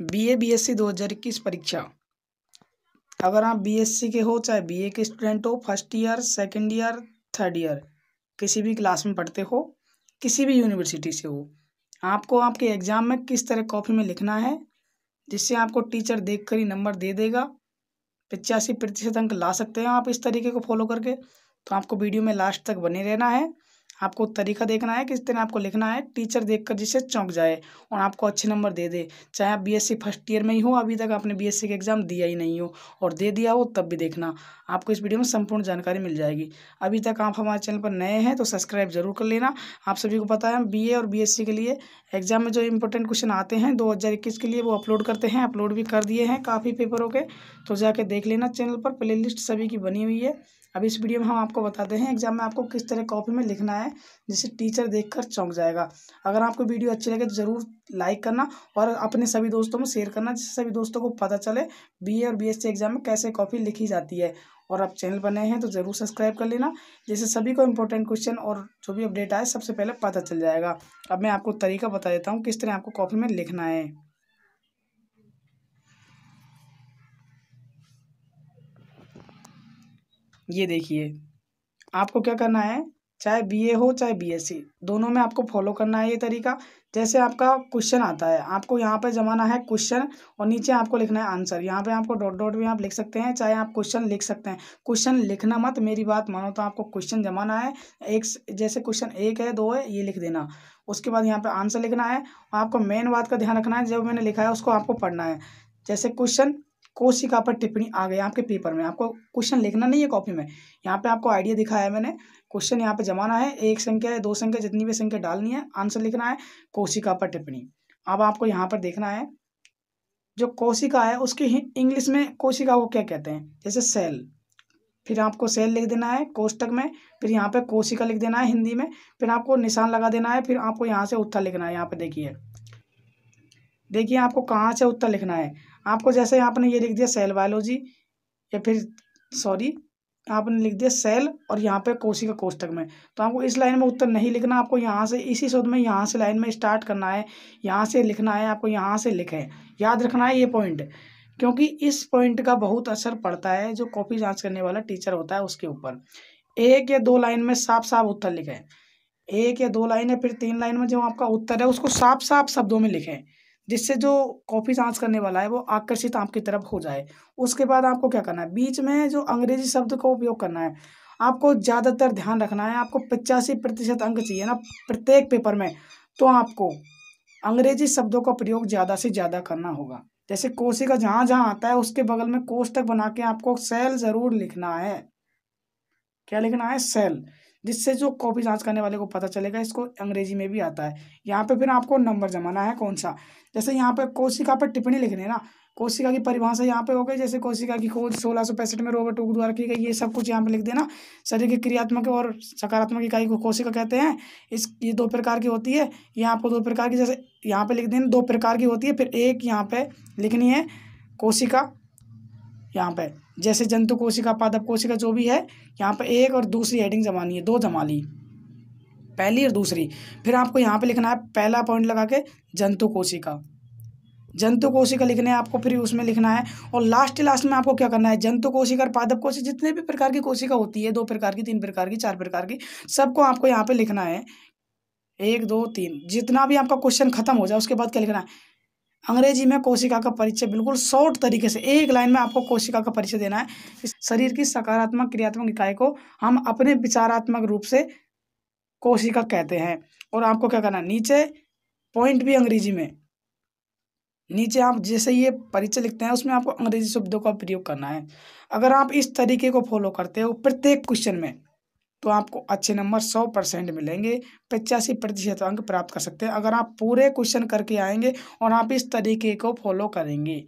BA BSc 2021 परीक्षा अगर आप बीएससी के हो चाहे बीए के स्टूडेंट हो first year second year third year किसी भी क्लास में पढ़ते हो किसी भी यूनिवर्सिटी से हो आपको आपके एग्ज़ाम में किस तरह कॉपी में लिखना है जिससे आपको टीचर देख कर ही नंबर दे देगा पचासी प्रतिशत अंक ला सकते हैं आप इस तरीके को फॉलो करके तो आपको वीडियो में लास्ट तक बने रहना है आपको तरीका देखना है किस तरह आपको लिखना है टीचर देखकर जिसे चौंक जाए और आपको अच्छे नंबर दे दे चाहे आप बीएससी फर्स्ट ईयर में ही हो अभी तक आपने बीएससी का एग्ज़ाम दिया ही नहीं हो और दे दिया हो तब भी देखना आपको इस वीडियो में संपूर्ण जानकारी मिल जाएगी अभी तक आप हमारे चैनल पर नए हैं तो सब्सक्राइब जरूर कर लेना आप सभी को पता है हम बी और बी के लिए एग्ज़ाम में जो इंपॉर्टेंट क्वेश्चन आते हैं दो के लिए वो अपलोड करते हैं अपलोड भी कर दिए हैं काफ़ी पेपरों के तो जाके देख लेना चैनल पर प्ले सभी की बनी हुई है अब इस वीडियो में हम आपको बताते हैं एग्जाम में आपको किस तरह कॉपी में लिखना है है जिसे टीचर देखकर चौंक जाएगा अगर आपको वीडियो अच्छी लगे तो ज़रूर लाइक करना और अपने सभी दोस्तों में शेयर करना जिससे सभी दोस्तों को पता चले बीए और बीएससी एग्जाम में कैसे कॉपी लिखी जाती है और आप चैनल बने हैं तो ज़रूर सब्सक्राइब कर लेना जैसे सभी को इम्पोर्टेंट क्वेश्चन और जो भी अपडेट आए सबसे पहले पता चल जाएगा अब मैं आपको तरीका बता देता हूँ किस तरह आपको कॉपी में लिखना है ये देखिए आपको क्या करना है चाहे बीए हो चाहे बीएससी दोनों में आपको फॉलो करना है ये तरीका जैसे आपका क्वेश्चन आता है आपको यहाँ पे जमाना है क्वेश्चन और नीचे आपको लिखना है आंसर यहाँ पे आपको डॉट डॉट भी आप लिख सकते हैं चाहे आप क्वेश्चन लिख सकते हैं क्वेश्चन लिखना मत मेरी बात मानो तो आपको क्वेश्चन जमाना है एक जैसे क्वेश्चन एक है दो है ये लिख देना उसके बाद यहाँ पर आंसर लिखना है और आपको मेन बात का ध्यान रखना है जो मैंने लिखा है उसको आपको पढ़ना है जैसे क्वेश्चन कोशिका पर टिप्पणी आ गई आपके पेपर में आपको क्वेश्चन लिखना नहीं है कॉपी में यहाँ पे आपको आइडिया दिखाया है मैंने क्वेश्चन यहाँ पे जमाना है एक संख्या या दो संख्या जितनी भी संख्या डालनी है आंसर लिखना है कोशिका पर टिप्पणी अब आपको यहाँ पर देखना है जो कोशिका है उसकी इंग्लिश में कोशिका को क्या कहते हैं जैसे सेल फिर आपको सेल लिख देना है कोष्टक में फिर यहाँ पे कोशिका लिख देना है हिंदी में फिर आपको निशान लगा देना है फिर आपको यहाँ से उत्तर लिखना है यहाँ पे देखिए देखिए आपको कहाँ से उत्तर लिखना है आपको जैसे आपने ये लिख दिया सेल बायोलॉजी या फिर सॉरी यहाँ पर लिख दिया सेल और यहाँ पे कोशिका का कोष्टक में तो आपको इस लाइन में उत्तर नहीं लिखना आपको यहाँ से इसी शब्द में यहाँ से लाइन में स्टार्ट करना है यहाँ से लिखना है आपको यहाँ से लिखें याद रखना है ये पॉइंट क्योंकि इस पॉइंट का बहुत असर पड़ता है जो कॉपी जांच करने वाला टीचर होता है उसके ऊपर एक या दो लाइन में साफ साफ उत्तर लिखें एक या दो लाइन या फिर तीन लाइन में जो आपका उत्तर है उसको साफ साफ शब्दों में लिखें जिससे जो कॉफ़ी सांस करने वाला है वो आकर्षित आपकी तरफ हो जाए उसके बाद आपको क्या करना है बीच में जो अंग्रेजी शब्द का उपयोग करना है आपको ज़्यादातर ध्यान रखना है आपको पचासी प्रतिशत अंक चाहिए ना प्रत्येक पेपर में तो आपको अंग्रेजी शब्दों का प्रयोग ज़्यादा से ज़्यादा करना होगा जैसे का जहाँ जहाँ आता है उसके बगल में कोष्टक बना के आपको सेल ज़रूर लिखना है क्या लिखना है सेल जिससे जो कॉपी जांच करने वाले को पता चलेगा इसको अंग्रेजी में भी आता है यहाँ पे फिर आपको नंबर जमाना है कौन सा जैसे यहाँ पे कोशिका पर टिप्पणी लिखने ना कोशिका की परिभाषा यहाँ पे हो गई जैसे कोशिका की खोज सोलह सौ पैंसठ में रोबर्ट हुक द्वारा की गई ये सब कुछ यहाँ पे लिख देना शरीर की क्रियात्मक और सकारात्मक इकाई को कोशिका कहते हैं इस ये दो प्रकार की होती है ये आपको दो प्रकार की जैसे यहाँ पे लिख देना दो प्रकार की होती है फिर एक यहाँ पे लिखनी है कोशिका यहाँ पे जैसे जंतु कोशिका पादप कोशिका जो भी है यहाँ पे एक और दूसरी हेडिंग जमानी है दो जमा ली पहली और दूसरी फिर आपको यहाँ पे लिखना है पहला पॉइंट लगा के जंतु कोशिका जंतु कोशिका लिखना है आपको फिर उसमें लिखना है और लास्ट लास्ट में आपको क्या करना है जंतु कोशिका और पादप कोशिका जितने भी प्रकार की कोशिका होती है दो प्रकार की तीन प्रकार की चार प्रकार की सबको आपको यहाँ पे लिखना है एक दो तीन जितना भी आपका क्वेश्चन खत्म हो जाए उसके बाद क्या लिखना है अंग्रेजी में कोशिका का परिचय बिल्कुल शॉर्ट तरीके से एक लाइन में आपको कोशिका का परिचय देना है शरीर की सकारात्मक क्रियात्मक इकाई को हम अपने विचारात्मक रूप से कोशिका कहते हैं और आपको क्या करना है नीचे पॉइंट भी अंग्रेजी में नीचे आप जैसे ये परिचय लिखते हैं उसमें आपको अंग्रेजी शब्दों का प्रयोग करना है अगर आप इस तरीके को फॉलो करते हो प्रत्येक क्वेश्चन में तो आपको अच्छे नंबर सौ परसेंट मिलेंगे पचासी प्रतिशत अंक प्राप्त कर सकते हैं अगर आप पूरे क्वेश्चन करके आएंगे और आप इस तरीके को फॉलो करेंगे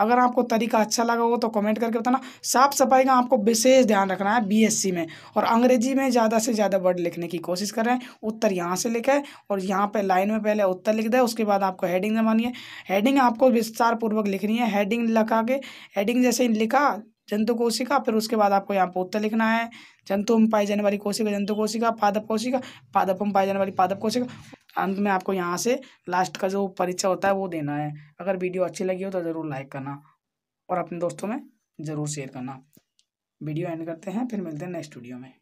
अगर आपको तरीका अच्छा लगा हो तो कमेंट करके बताना साफ सफाई का आपको विशेष ध्यान रखना है बीएससी में और अंग्रेजी में ज़्यादा से ज़्यादा वर्ड लिखने की कोशिश कर रहे हैं उत्तर यहाँ से लिखें और यहाँ पे लाइन में पहले उत्तर लिख दें उसके बाद आपको हेडिंग जमानी है हेडिंग आपको विस्तारपूर्वक लिखनी है हेडिंग लगा के हेडिंग जैसे लिखा जंतु कोशिका फिर उसके बाद आपको यहाँ पर उत्तर लिखना है जंतु में पाई जाने वाली कोशिका जंतु कोशिका पादप कोशिका पादप में पाई जाने वाली पादप कोशिका अंत में आपको यहाँ से लास्ट का जो परीक्षा होता है वो देना है अगर वीडियो अच्छी लगी हो तो ज़रूर लाइक करना और अपने दोस्तों में ज़रूर शेयर करना वीडियो एंड करते हैं फिर मिलते हैं नेक्स्ट वीडियो में